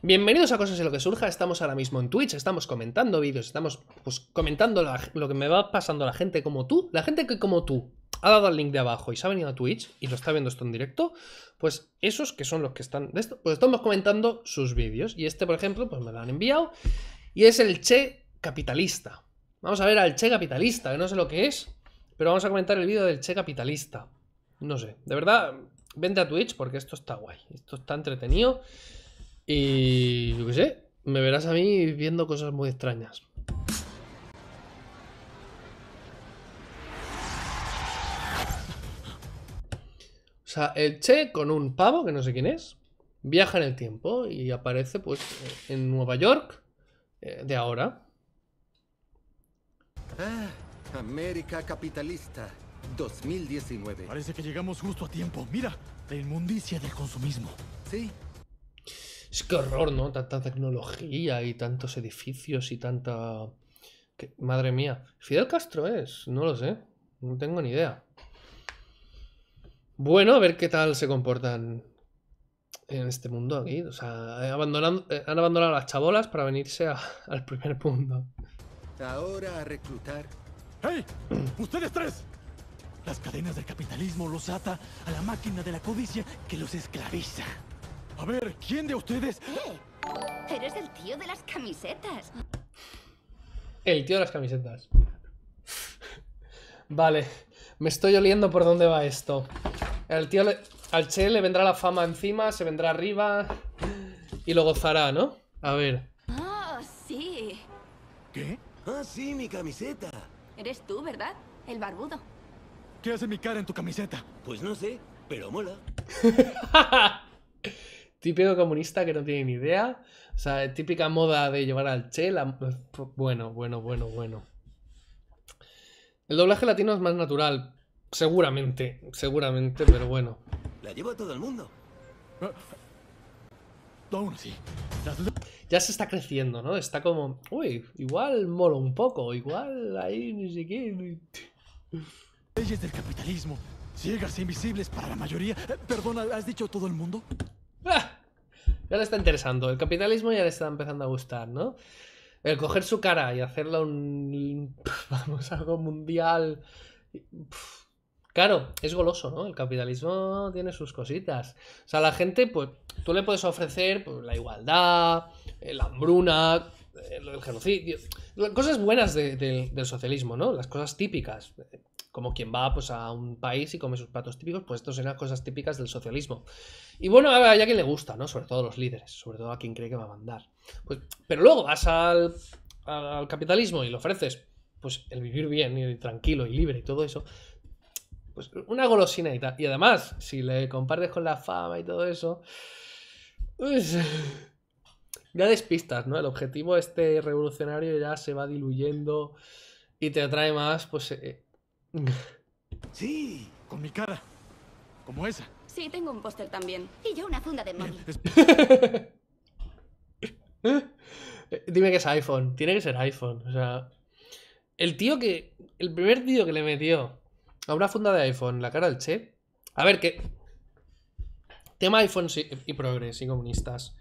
Bienvenidos a Cosas y lo que surja, estamos ahora mismo en Twitch, estamos comentando vídeos, estamos pues, comentando lo que me va pasando la gente como tú, la gente que como tú ha dado el link de abajo y se ha venido a Twitch y lo está viendo esto en directo, pues esos que son los que están de esto, pues estamos comentando sus vídeos y este por ejemplo pues me lo han enviado y es el Che Capitalista. Vamos a ver al Che Capitalista, que no sé lo que es, pero vamos a comentar el vídeo del Che Capitalista. No sé, de verdad, vente a Twitch porque esto está guay, esto está entretenido. Y yo qué sé, me verás a mí viendo cosas muy extrañas. O sea, el Che con un pavo, que no sé quién es, viaja en el tiempo y aparece pues en Nueva York eh, de ahora. Ah, América capitalista 2019. Parece que llegamos justo a tiempo. Mira, la inmundicia del consumismo. Sí, es que horror, ¿no? Tanta tecnología y tantos edificios y tanta... Madre mía. Fidel Castro es, no lo sé. No tengo ni idea. Bueno, a ver qué tal se comportan en este mundo aquí. O sea, eh, abandonando, eh, han abandonado las chabolas para venirse al primer punto Ahora a reclutar. ¡Hey! ¡Ustedes tres! Las cadenas del capitalismo los ata a la máquina de la codicia que los esclaviza. A ver, ¿quién de ustedes? ¿Eh? Eres el tío de las camisetas. El tío de las camisetas. vale, me estoy oliendo por dónde va esto. El tío Al Che le vendrá la fama encima, se vendrá arriba y lo gozará, ¿no? A ver. Ah, sí. ¿Qué? Ah, sí, mi camiseta. Eres tú, ¿verdad? El barbudo. ¿Qué hace mi cara en tu camiseta? Pues no sé, pero mola. típico comunista que no tiene ni idea. O sea, típica moda de llevar al Che. Bueno, bueno, bueno, bueno. El doblaje latino es más natural. Seguramente, seguramente, pero bueno. La a todo el mundo. Ya se está creciendo, ¿no? Está como, uy, igual molo un poco, igual ahí ni siquiera. Leyes del capitalismo, ciegas e invisibles para la mayoría. Eh, perdona, ¿has dicho todo el mundo? Ah, ya le está interesando. El capitalismo ya le está empezando a gustar, ¿no? El coger su cara y hacerla un. Vamos, algo mundial. Claro, es goloso, ¿no? El capitalismo tiene sus cositas. O sea, la gente, pues, tú le puedes ofrecer pues, la igualdad, eh, la hambruna, eh, el genocidio. Cosas buenas del socialismo, ¿no? Las cosas típicas como quien va pues, a un país y come sus platos típicos, pues esto serán cosas típicas del socialismo. Y bueno, a ya que le gusta, ¿no? Sobre todo a los líderes, sobre todo a quien cree que va a mandar. Pues, pero luego vas al, capitalismo y le ofreces pues el vivir bien y tranquilo y libre y todo eso, pues una golosina y tal. Y además, si le compartes con la fama y todo eso, pues ya despistas, ¿no? El objetivo este revolucionario ya se va diluyendo y te atrae más, pues, eh, Sí, con mi cara. Como esa. Sí, tengo un póster también. Y yo una funda de móvil. Dime que es iPhone. Tiene que ser iPhone. O sea. El tío que. El primer tío que le metió a una funda de iPhone la cara al Che. A ver, qué. Tema iPhone y, progres y comunistas.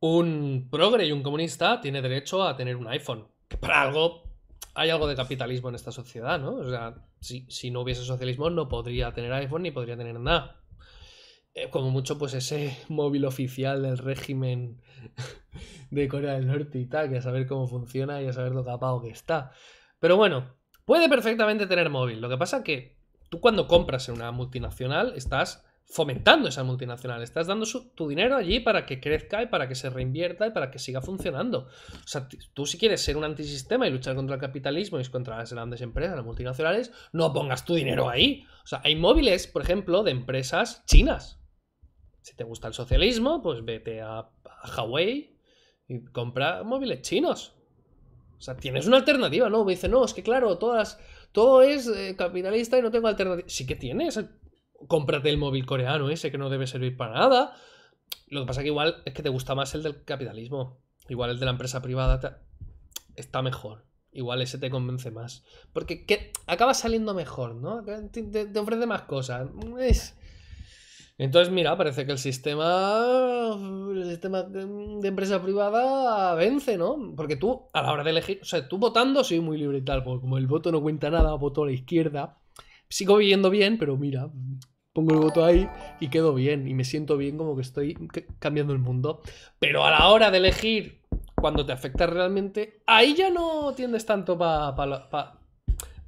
Un progre y un comunista tiene derecho a tener un iPhone. para algo hay algo de capitalismo en esta sociedad, ¿no? O sea, si, no hubiese socialismo no podría tener iPhone ni podría tener nada. Eh, como mucho, pues ese móvil oficial del régimen de Corea del Norte y tal, que a saber cómo funciona y a saber lo capado que está. Pero bueno, puede perfectamente tener móvil. Lo que pasa que tú cuando compras en una multinacional estás fomentando esas multinacionales, estás dando tu dinero allí para que crezca y para que se reinvierta y para que siga funcionando. O sea, tú si quieres ser un antisistema y luchar contra el capitalismo y contra las grandes empresas, las multinacionales, no pongas tu dinero ahí. O sea, hay móviles, por ejemplo, de empresas chinas. Si te gusta el socialismo, pues vete a, Huawei y compra móviles chinos. O sea, tienes una alternativa, ¿no? Me dice, no, es que claro, todas, todo es eh, capitalista y no tengo alternativa. Sí que tienes eh, cómprate el móvil coreano ese que no debe servir para nada. Lo que pasa que igual es que te gusta más el del capitalismo. Igual el de la empresa privada está mejor. Igual ese te convence más. Porque que acaba saliendo mejor, ¿no? Te, ofrece más cosas. Es... Entonces, mira, parece que el sistema. El sistema de empresa privada vence, ¿no? Porque tú, a la hora de elegir. O sea, tú votando soy muy libre y tal. como el voto no cuenta nada, voto a la izquierda. Sigo viviendo bien, pero mira, pongo el voto ahí y quedo bien y me siento bien como que estoy cambiando el mundo. Pero a la hora de elegir cuando te afecta realmente, ahí ya no tiendes tanto pa,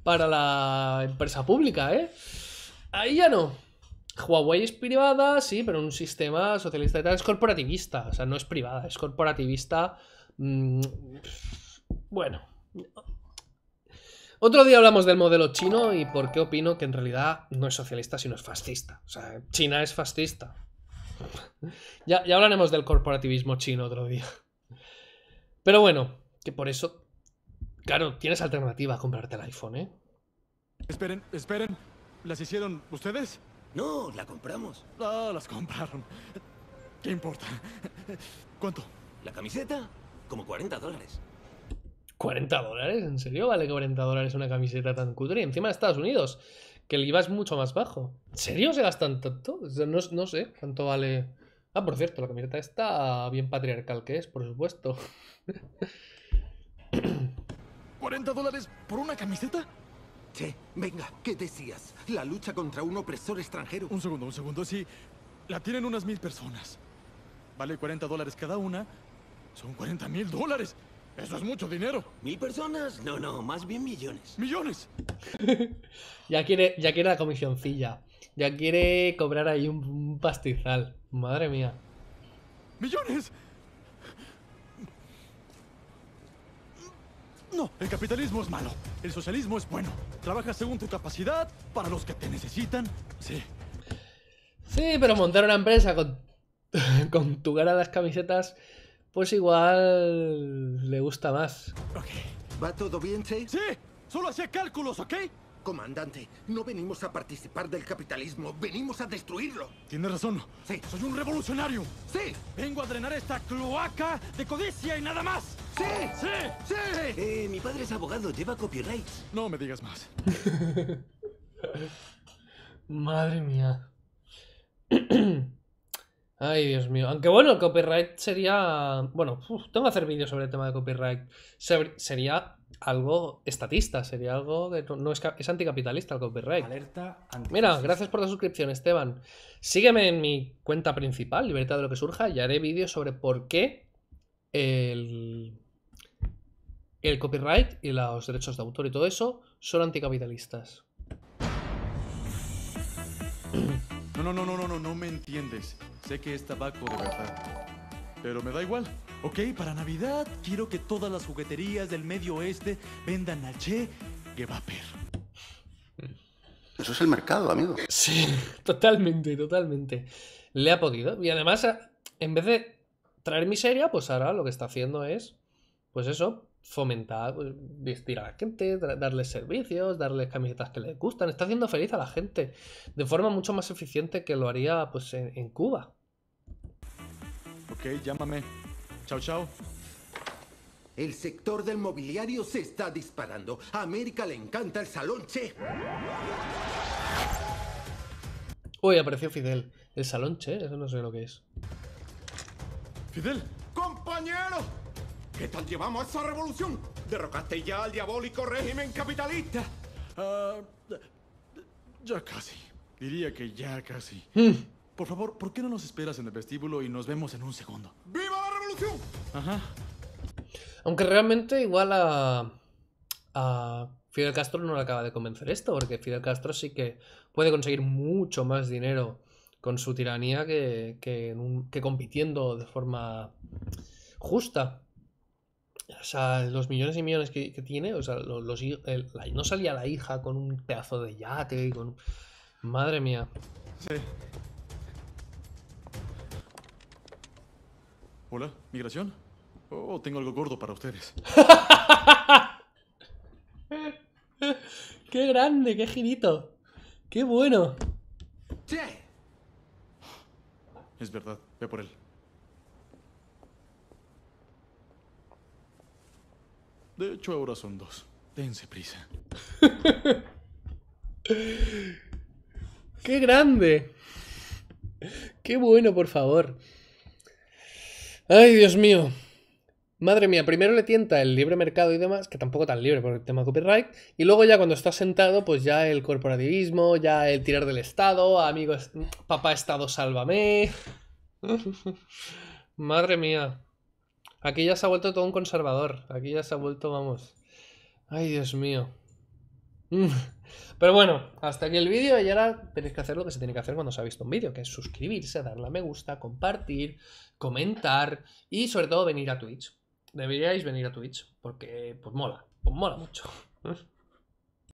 para la empresa pública, ¿eh? Ahí ya no. Huawei es privada, sí, pero un sistema socialista y tal es corporativista, o sea, no es privada, es corporativista... Mm, bueno, otro día hablamos del modelo chino y por qué opino que en realidad no es socialista sino es fascista. O sea, China es fascista. ya, ya hablaremos del corporativismo chino otro día. Pero bueno, que por eso... Claro, tienes alternativa a comprarte el iPhone, ¿eh? Esperen, esperen. ¿Las hicieron ustedes? No, la compramos. Ah, las compraron. ¿Qué importa? ¿Cuánto? ¿La camiseta? Como 40 dólares. ¿40 dólares? ¿En serio vale 40 dólares una camiseta tan cutre? Y encima de Estados Unidos, que el IVA es mucho más bajo. ¿En serio se gastan tanto? No, no sé cuánto vale. Ah, por cierto, la camiseta está bien patriarcal que es, por supuesto. ¿40 dólares por una camiseta? Che, venga, ¿qué decías? La lucha contra un opresor extranjero. Un segundo, un segundo, sí. La tienen unas mil personas. Vale 40 dólares cada una. Son 40 mil dólares. Eso es mucho dinero. ¿Mil personas? No, no, más bien millones. ¡Millones! ya, quiere, ya quiere la comisioncilla. Ya quiere cobrar ahí un, pastizal. Madre mía. ¡Millones! No, el capitalismo es malo. El socialismo es bueno. Trabajas según tu capacidad para los que te necesitan. Sí. Sí, pero montar una empresa con, con tu cara de las camisetas pues igual le gusta más. Okay. ¿Va todo bien, sí. Sí, solo hacía cálculos, ¿ok? Comandante, no venimos a participar del capitalismo, venimos a destruirlo. Tienes razón. Sí. Soy un revolucionario. Sí. Vengo a drenar esta cloaca de codicia y nada más. Sí. Sí. Sí. Eh, mi padre es abogado, lleva copyright. No me digas más. Madre mía. Ay, Dios mío. Aunque bueno, el copyright sería. Bueno, tengo que hacer vídeos sobre el tema de copyright. Sería algo estatista, sería algo que no, es, anticapitalista el copyright. Alerta Mira, gracias por la suscripción, Esteban. Sígueme en mi cuenta principal, Libertad de lo que surja, y haré vídeos sobre por qué el, el copyright y los derechos de autor y todo eso son anticapitalistas. no, no, no, no, no, no me entiendes. Sé que es tabaco de verdad. Pero me da igual. Ok, para Navidad quiero que todas las jugueterías del Medio Oeste vendan al Che Gevaper. Eso es el mercado, amigo. Sí, totalmente, totalmente. Le ha podido. Y además, eh, en vez de traer miseria, pues ahora lo que está haciendo es, pues eso, fomentar, eh, vestir a la gente, darles servicios, darles camisetas que les gustan. Está haciendo feliz a la gente de forma mucho más eficiente que lo haría pues en, Cuba. Ok, llámame. Chao, chao. El sector del mobiliario se está disparando. A América le encanta el salón, che. Uy, apareció Fidel. El salón, eso no sé lo que es. Fidel. Compañero, ¿Qué tal llevamos a esa revolución? Derrocaste ya al diabólico régimen capitalista. Ah, ya casi. Diría que ya casi. Hmm. Por favor, ¿por qué no nos esperas en el vestíbulo y nos vemos en un segundo? ¡Viva la revolución! Ajá. Aunque realmente igual a... a Fidel Castro no le acaba de convencer esto, porque Fidel Castro sí que puede conseguir mucho más dinero con su tiranía que, que compitiendo de forma justa. O sea, los millones y millones que, tiene, o sea, los, no salía la hija con un pedazo de yate, con... Madre mía. Sí. Hola, migración. Oh, tengo algo gordo para ustedes. ¡Qué grande! ¡Qué girito! ¡Qué bueno! Sí. Es verdad, ve por él. De hecho, ahora son dos. Dense prisa. ¡Qué grande! ¡Qué bueno, por favor! ¡Ay, Dios mío! Madre mía, primero le tienta el libre mercado y demás, que tampoco tan libre por el tema copyright, y luego ya cuando está sentado, pues ya el corporativismo, ya el tirar del Estado, amigos, mm, papá Estado, sálvame. Madre mía. Aquí ya se ha vuelto todo un conservador. Aquí ya se ha vuelto, vamos. Ay, Dios mío. Mm. Pero bueno, hasta aquí el vídeo y ahora tenéis que hacer lo que se tiene que hacer cuando se ha visto un vídeo, que es suscribirse, darle a me gusta, compartir, comentar y sobre todo venir a Twitch. Deberíais venir a Twitch porque pues mola, pues mola mucho.